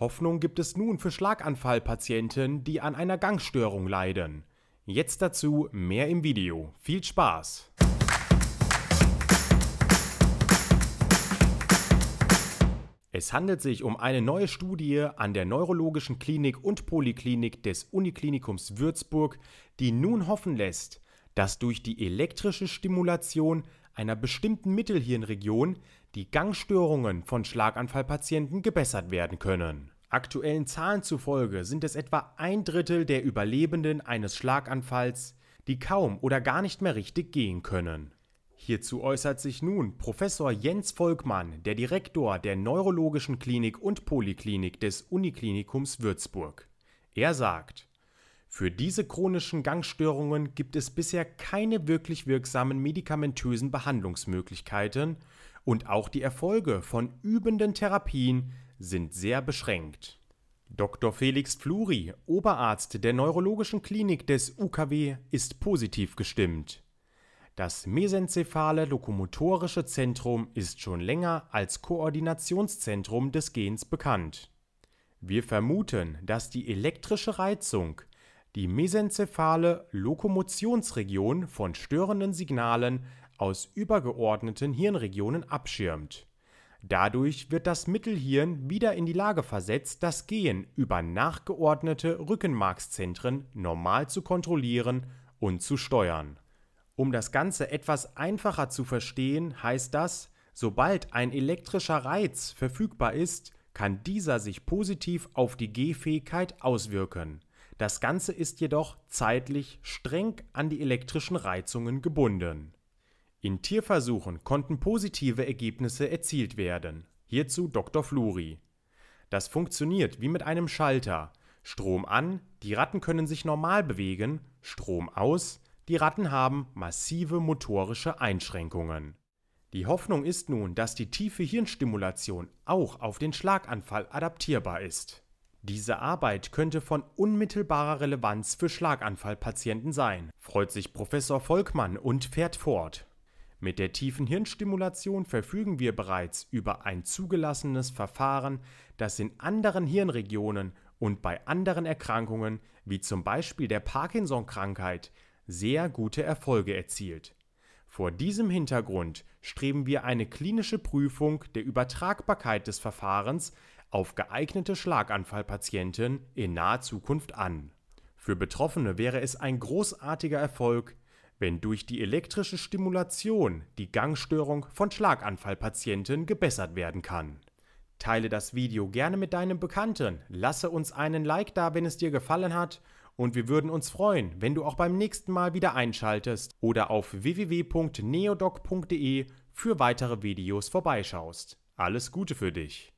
Hoffnung gibt es nun für Schlaganfallpatienten, die an einer Gangstörung leiden. Jetzt dazu mehr im Video. Viel Spaß! Es handelt sich um eine neue Studie an der Neurologischen Klinik und Poliklinik des Uniklinikums Würzburg, die nun hoffen lässt, dass durch die elektrische Stimulation einer bestimmten Mittelhirnregion die Gangstörungen von Schlaganfallpatienten gebessert werden können. Aktuellen Zahlen zufolge sind es etwa ein Drittel der Überlebenden eines Schlaganfalls, die kaum oder gar nicht mehr richtig gehen können. Hierzu äußert sich nun Professor Jens Volkmann, der Direktor der Neurologischen Klinik und Poliklinik des Uniklinikums Würzburg. Er sagt, für diese chronischen Gangstörungen gibt es bisher keine wirklich wirksamen medikamentösen Behandlungsmöglichkeiten und auch die Erfolge von übenden Therapien sind sehr beschränkt. Dr. Felix Fluri, Oberarzt der Neurologischen Klinik des UKW, ist positiv gestimmt. Das mesencephale lokomotorische Zentrum ist schon länger als Koordinationszentrum des Gens bekannt. Wir vermuten, dass die elektrische Reizung die mesenzephale Lokomotionsregion von störenden Signalen aus übergeordneten Hirnregionen abschirmt. Dadurch wird das Mittelhirn wieder in die Lage versetzt, das Gehen über nachgeordnete Rückenmarkszentren normal zu kontrollieren und zu steuern. Um das Ganze etwas einfacher zu verstehen, heißt das, sobald ein elektrischer Reiz verfügbar ist, kann dieser sich positiv auf die Gehfähigkeit auswirken. Das Ganze ist jedoch zeitlich streng an die elektrischen Reizungen gebunden. In Tierversuchen konnten positive Ergebnisse erzielt werden. Hierzu Dr. Fluri. Das funktioniert wie mit einem Schalter. Strom an, die Ratten können sich normal bewegen, Strom aus, die Ratten haben massive motorische Einschränkungen. Die Hoffnung ist nun, dass die tiefe Hirnstimulation auch auf den Schlaganfall adaptierbar ist. Diese Arbeit könnte von unmittelbarer Relevanz für Schlaganfallpatienten sein, freut sich Professor Volkmann und fährt fort. Mit der tiefen Hirnstimulation verfügen wir bereits über ein zugelassenes Verfahren, das in anderen Hirnregionen und bei anderen Erkrankungen, wie zum Beispiel der Parkinson-Krankheit, sehr gute Erfolge erzielt. Vor diesem Hintergrund streben wir eine klinische Prüfung der Übertragbarkeit des Verfahrens auf geeignete Schlaganfallpatienten in naher Zukunft an. Für Betroffene wäre es ein großartiger Erfolg, wenn durch die elektrische Stimulation die Gangstörung von Schlaganfallpatienten gebessert werden kann. Teile das Video gerne mit deinen Bekannten, lasse uns einen Like da, wenn es dir gefallen hat, und wir würden uns freuen, wenn du auch beim nächsten Mal wieder einschaltest oder auf www.neodoc.de für weitere Videos vorbeischaust. Alles Gute für dich!